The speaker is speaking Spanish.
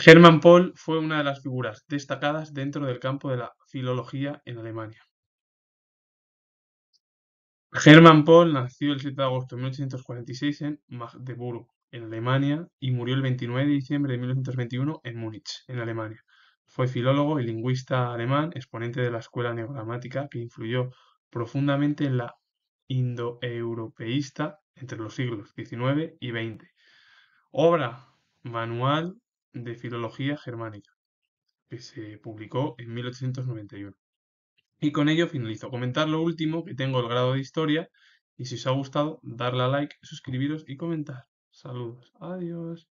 Hermann Paul fue una de las figuras destacadas dentro del campo de la filología en Alemania. Hermann Paul nació el 7 de agosto de 1846 en Magdeburgo, en Alemania, y murió el 29 de diciembre de 1921 en Múnich, en Alemania. Fue filólogo y lingüista alemán, exponente de la escuela neogramática que influyó profundamente en la indoeuropeísta entre los siglos XIX y XX. Obra manual de Filología Germánica, que se publicó en 1891. Y con ello finalizo. Comentar lo último, que tengo el grado de historia, y si os ha gustado, darle a like, suscribiros y comentar. Saludos. Adiós.